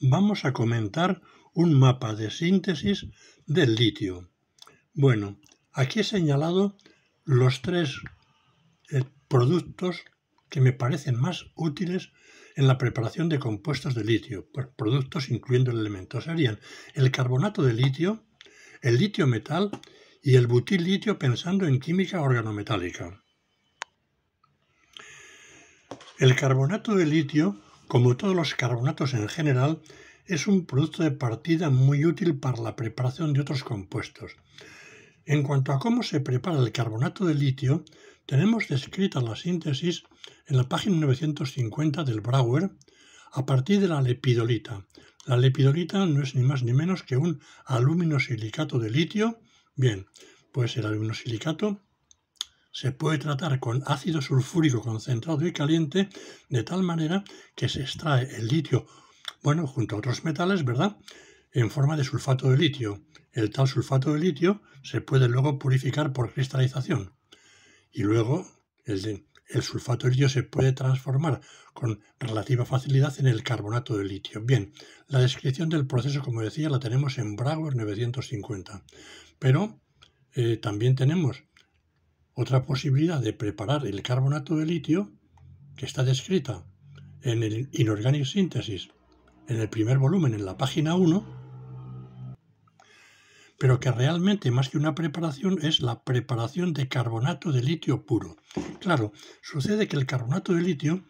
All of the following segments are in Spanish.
vamos a comentar un mapa de síntesis del litio. Bueno, aquí he señalado los tres eh, productos que me parecen más útiles en la preparación de compuestos de litio, productos incluyendo el elemento serían el carbonato de litio, el litio metal y el butil litio pensando en química organometálica. El carbonato de litio como todos los carbonatos en general, es un producto de partida muy útil para la preparación de otros compuestos. En cuanto a cómo se prepara el carbonato de litio, tenemos descrita la síntesis en la página 950 del Brauer a partir de la lepidolita. La lepidolita no es ni más ni menos que un aluminosilicato de litio. Bien, pues el aluminosilicato se puede tratar con ácido sulfúrico concentrado y caliente de tal manera que se extrae el litio, bueno, junto a otros metales, ¿verdad? En forma de sulfato de litio. El tal sulfato de litio se puede luego purificar por cristalización. Y luego el, sulfato de litio se puede transformar con relativa facilidad en el carbonato de litio. Bien, la descripción del proceso, como decía, la tenemos en Brauer 950. Pero eh, también tenemos otra posibilidad de preparar el carbonato de litio, que está descrita en el Inorganic Synthesis, en el primer volumen, en la página 1, pero que realmente más que una preparación es la preparación de carbonato de litio puro. Claro, sucede que el carbonato de litio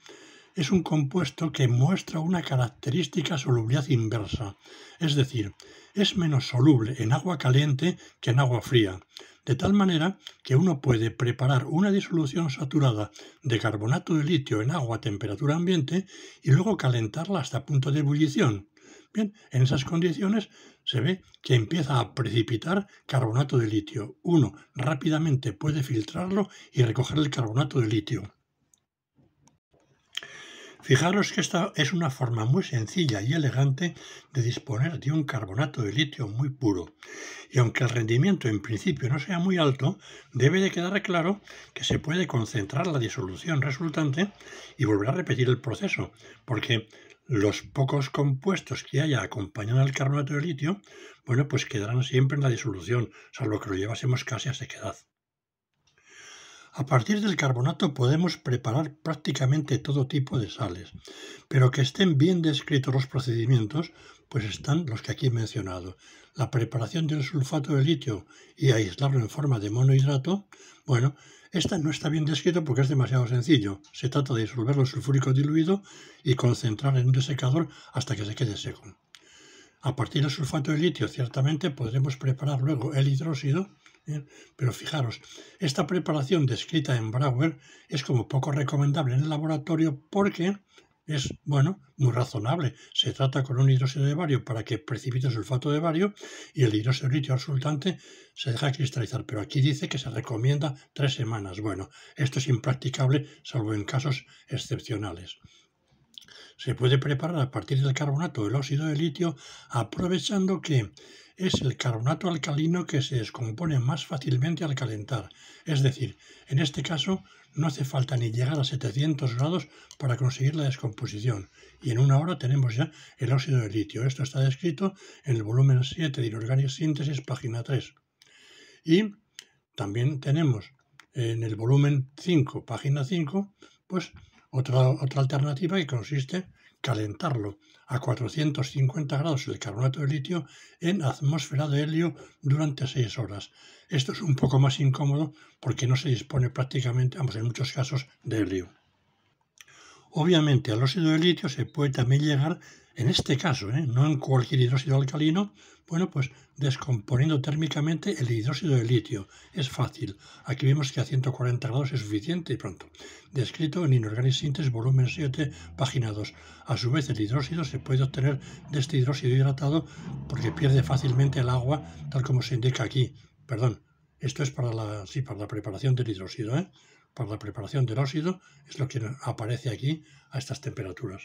es un compuesto que muestra una característica solubilidad inversa, es decir, es menos soluble en agua caliente que en agua fría de tal manera que uno puede preparar una disolución saturada de carbonato de litio en agua a temperatura ambiente y luego calentarla hasta punto de ebullición. Bien, en esas condiciones se ve que empieza a precipitar carbonato de litio. Uno rápidamente puede filtrarlo y recoger el carbonato de litio. Fijaros que esta es una forma muy sencilla y elegante de disponer de un carbonato de litio muy puro. Y aunque el rendimiento en principio no sea muy alto, debe de quedar claro que se puede concentrar la disolución resultante y volver a repetir el proceso, porque los pocos compuestos que haya acompañan al carbonato de litio, bueno, pues quedarán siempre en la disolución, salvo que lo llevásemos casi a sequedad. A partir del carbonato podemos preparar prácticamente todo tipo de sales, pero que estén bien descritos los procedimientos, pues están los que aquí he mencionado. La preparación del sulfato de litio y aislarlo en forma de monohidrato, bueno, esta no está bien descrito porque es demasiado sencillo. Se trata de disolverlo sulfúrico diluido y concentrar en un desecador hasta que se quede seco. A partir del sulfato de litio, ciertamente, podremos preparar luego el hidróxido, ¿eh? pero fijaros, esta preparación descrita en Brauer es como poco recomendable en el laboratorio porque es, bueno, muy razonable. Se trata con un hidróxido de bario para que precipite sulfato de bario y el hidróxido de litio resultante se deja cristalizar. Pero aquí dice que se recomienda tres semanas. Bueno, esto es impracticable salvo en casos excepcionales. Se puede preparar a partir del carbonato el óxido de litio aprovechando que es el carbonato alcalino que se descompone más fácilmente al calentar, es decir, en este caso no hace falta ni llegar a 700 grados para conseguir la descomposición, y en una hora tenemos ya el óxido de litio. Esto está descrito en el volumen 7 de Inorganic Síntesis, página 3. Y también tenemos en el volumen 5, página 5, pues otra, otra alternativa que consiste calentarlo a 450 grados el carbonato de litio en atmósfera de helio durante 6 horas. Esto es un poco más incómodo porque no se dispone prácticamente, vamos, en muchos casos, de helio. Obviamente al óxido de litio se puede también llegar en este caso, ¿eh? no en cualquier hidróxido alcalino, bueno, pues descomponiendo térmicamente el hidróxido de litio. Es fácil. Aquí vemos que a 140 grados es suficiente y pronto. Descrito en Inorganic Synthesis, volumen 7, página 2. A su vez, el hidróxido se puede obtener de este hidróxido hidratado porque pierde fácilmente el agua, tal como se indica aquí. Perdón, esto es para la, para la preparación del hidróxido, ¿eh? Para la preparación del óxido es lo que aparece aquí a estas temperaturas.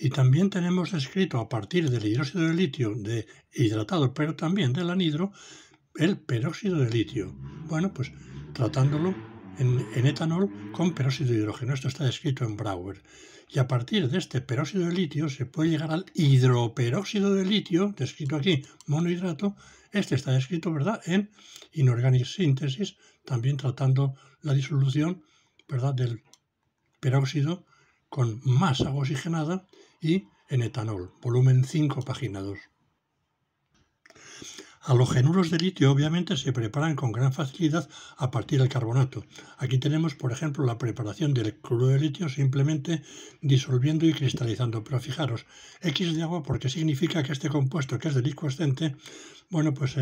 Y también tenemos descrito a partir del hidróxido de litio de hidratado, pero también del anhidro, el peróxido de litio. Bueno, pues tratándolo en, etanol con peróxido de hidrógeno. Esto está descrito en Brouwer. Y a partir de este peróxido de litio se puede llegar al hidroperóxido de litio, descrito aquí, monohidrato. Este está descrito, ¿verdad?, en inorganic síntesis, también tratando la disolución, ¿verdad?, del peróxido con masa oxigenada y en etanol, volumen 5, página 2. Halogenuros de litio obviamente se preparan con gran facilidad a partir del carbonato. Aquí tenemos, por ejemplo, la preparación del cloro de litio simplemente disolviendo y cristalizando. Pero fijaros, X de agua porque significa que este compuesto, que es licuascente, bueno, pues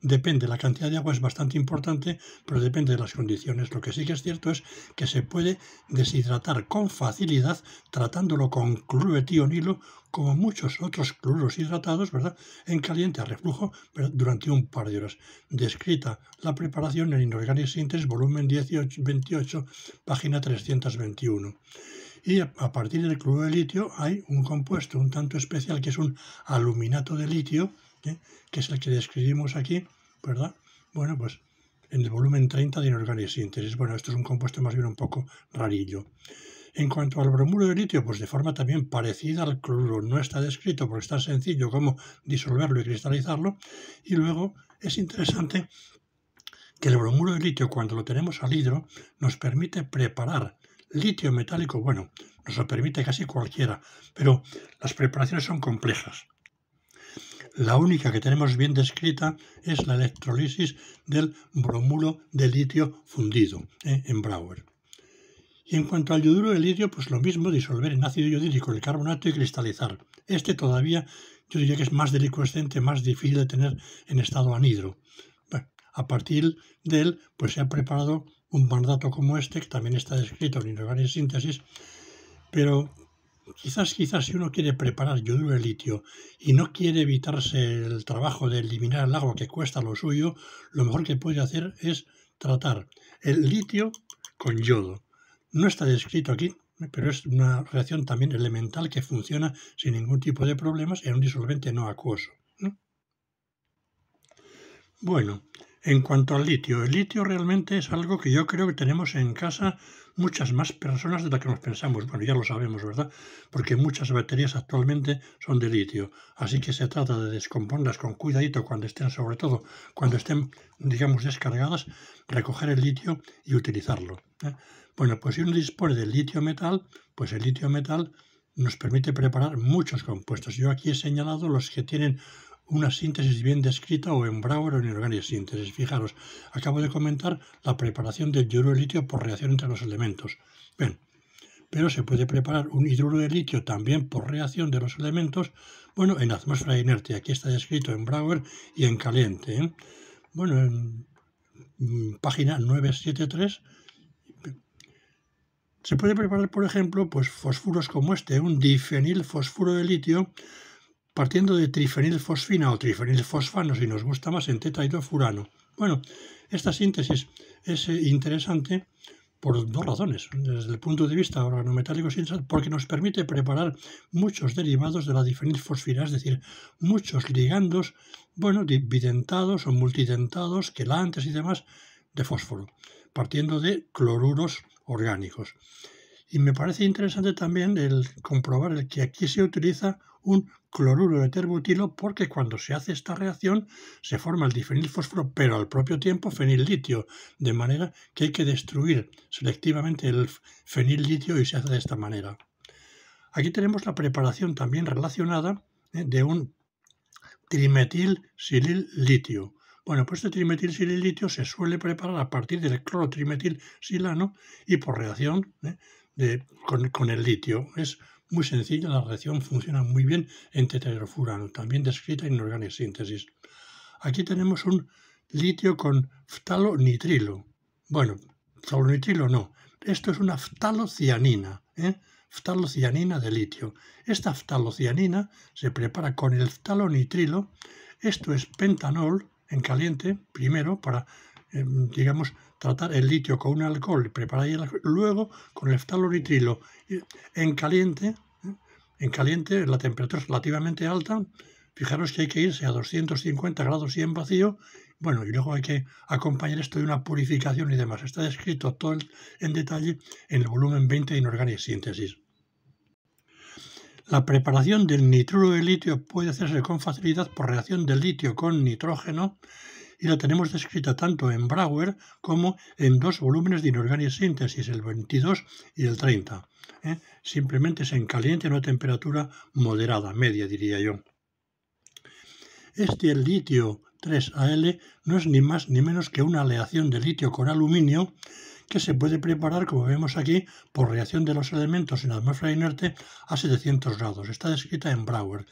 depende, la cantidad de agua es bastante importante, pero depende de las condiciones. Lo que sí que es cierto es que se puede deshidratar con facilidad tratándolo con cloruro como muchos otros cloros hidratados, ¿verdad? En caliente a reflujo durante un par de horas. Descrita la preparación en Inorganic Synthesis, volumen 1828 página 321 y a partir del cloro de litio hay un compuesto un tanto especial que es un aluminato de litio que es el que describimos aquí, ¿verdad? Bueno, pues en el volumen 30 de Inorganic síntesis. Bueno, esto es un compuesto más bien un poco rarillo. En cuanto al bromuro de litio, pues de forma también parecida al cloro. no está descrito porque es tan sencillo como disolverlo y cristalizarlo. Y luego es interesante que el bromuro de litio, cuando lo tenemos al hidro, nos permite preparar litio metálico. Bueno, nos lo permite casi cualquiera, pero las preparaciones son complejas. La única que tenemos bien descrita es la electrolisis del bromuro de litio fundido eh, en Brauer. Y en cuanto al yoduro de litio, pues lo mismo, disolver en ácido yodídrico, el carbonato y cristalizar. Este todavía yo diría que es más delicuescente, más difícil de tener en estado anhidro. a partir de él, pues se ha preparado un mandato como este, que también está descrito en de Síntesis, pero Quizás, quizás si uno quiere preparar yodo de litio y no quiere evitarse el trabajo de eliminar el agua que cuesta lo suyo, lo mejor que puede hacer es tratar el litio con yodo. No está descrito aquí, pero es una reacción también elemental que funciona sin ningún tipo de problemas en un disolvente no acuoso. Bueno, en cuanto al litio, el litio realmente es algo que yo creo que tenemos en casa muchas más personas de las que nos pensamos. Bueno, ya lo sabemos, ¿verdad? Porque muchas baterías actualmente son de litio. Así que se trata de descomponerlas con cuidadito cuando estén, sobre todo cuando estén, digamos, descargadas, recoger el litio y utilizarlo. ¿eh? Bueno, pues si uno dispone del litio metal, pues el litio metal nos permite preparar muchos compuestos. Yo aquí he señalado los que tienen una síntesis bien descrita o en Brauer o en Inorganic Síntesis. Fijaros, acabo de comentar la preparación del yoduro de litio por reacción entre los elementos. pero se puede preparar un hidruro de litio también por reacción de los elementos, bueno, en atmósfera inerte. Aquí está descrito en Brauer y en caliente. ¿eh? Bueno, en, mm, página 973 se puede preparar, por ejemplo, pues fosfuros como este, un difenilfosfuro de litio partiendo de trifenilfosfina o trifenilfosfano, si nos gusta más, en tetahidrofurano. Bueno, esta síntesis es eh, interesante por dos razones. Desde el punto de vista organometálico, porque nos permite preparar muchos derivados de la difenilfosfina, es decir, muchos ligandos, bueno, bidentados o multidentados, quelantes y demás, de fósforo, partiendo de cloruros orgánicos. Y me parece interesante también el comprobar que aquí se utiliza un cloruro de terbutilo porque cuando se hace esta reacción se forma el fósforo, pero al propio tiempo fenil litio, de manera que hay que destruir selectivamente el fenil litio y se hace de esta manera. Aquí tenemos la preparación también relacionada eh, de un trimetil silil litio. Bueno, pues este trimetil litio se suele preparar a partir del clorotrimetil silano y por reacción eh, con, con, el litio. Es muy sencilla, la reacción funciona muy bien en tetrafurano, también descrita en síntesis. Aquí tenemos un litio con ftalonitrilo. Bueno, ftalonitrilo no. Esto es una ftalocianina, ¿eh? ftalocianina de litio. Esta ftalocianina se prepara con el ftalonitrilo. Esto es pentanol en caliente, primero, para, eh, digamos, tratar el litio con un alcohol y preparar el, luego con el ftalonitrilo en caliente, ¿eh? en caliente, la temperatura es relativamente alta. Fijaros que hay que irse a 250 grados y en vacío. Bueno, y luego hay que acompañar esto de una purificación y demás. Está descrito todo en detalle en el volumen 20 de Inorganic Síntesis. La preparación del nitruro de litio puede hacerse con facilidad por reacción del litio con nitrógeno y la tenemos descrita tanto en Brauer como en dos volúmenes de Inorganic síntesis, el 22 y el 30. ¿eh? Simplemente se caliente a una temperatura moderada, media diría yo. Este litio 3Al no es ni más ni menos que una aleación de litio con aluminio que se puede preparar, como vemos aquí, por reacción de los elementos en atmósfera inerte a 700 grados. Está descrita en Brauer.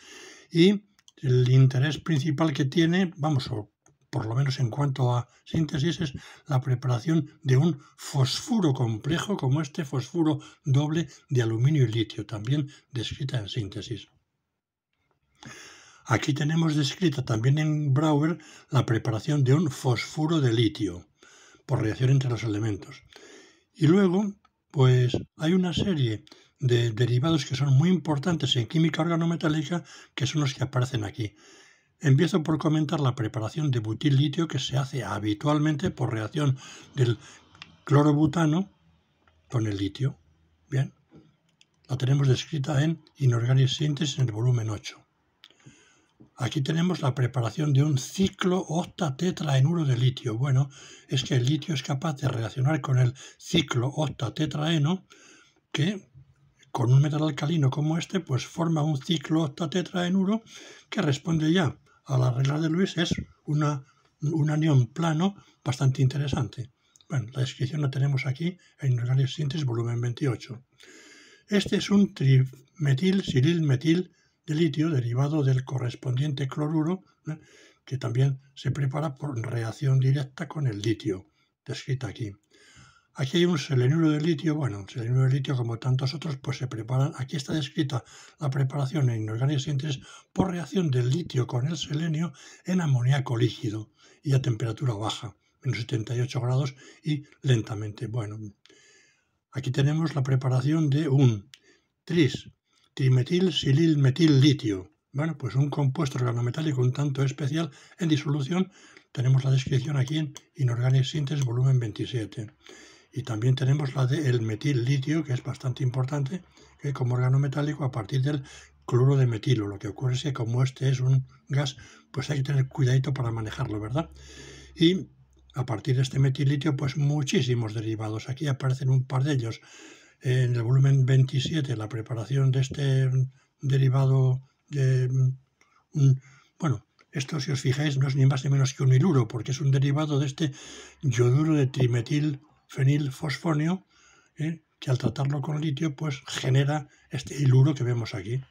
Y el interés principal que tiene, vamos, a por lo menos en cuanto a síntesis, es la preparación de un fosfuro complejo como este fosfuro doble de aluminio y litio, también descrita en síntesis. Aquí tenemos descrita también en Brauer la preparación de un fosfuro de litio por reacción entre los elementos. Y luego, pues hay una serie de derivados que son muy importantes en química organometálica que son los que aparecen aquí. Empiezo por comentar la preparación de butil-litio que se hace habitualmente por reacción del clorobutano con el litio. Bien, la tenemos descrita en Inorganic Synthesis en el volumen 8. Aquí tenemos la preparación de un ciclo octatetraenuro de litio. Bueno, es que el litio es capaz de reaccionar con el ciclo octatetraeno que con un metal alcalino como este, pues forma un ciclo octatetraenuro que responde ya a la regla de Luis es un anión plano bastante interesante. Bueno, la descripción la tenemos aquí en Organic Synthesis volumen 28. Este es un trimetil, sirilmetil de litio derivado del correspondiente cloruro, ¿eh? que también se prepara por reacción directa con el litio, descrita aquí. Aquí hay un selenuro de litio, bueno, un selenuro de litio como tantos otros, pues se preparan. Aquí está descrita la preparación en inorganic por reacción del litio con el selenio en amoníaco líquido y a temperatura baja, menos 78 grados y lentamente. Bueno, aquí tenemos la preparación de un tris, trimetil silil metil litio. Bueno, pues un compuesto organometálico un tanto especial en disolución. Tenemos la descripción aquí en Inorganic Synthesis, volumen 27. Y también tenemos la del el metil litio, que es bastante importante, que como órgano metálico a partir del cloro de metilo. Lo que ocurre es que como este es un gas, pues hay que tener cuidadito para manejarlo, ¿verdad? Y a partir de este metil litio, pues muchísimos derivados. Aquí aparecen un par de ellos. En el volumen 27, la preparación de este derivado de... Mm, bueno, esto si os fijáis no es ni más ni menos que un hiluro, porque es un derivado de este yoduro de trimetil fenilfosfonio, eh, que al tratarlo con litio pues genera este iluro que vemos aquí.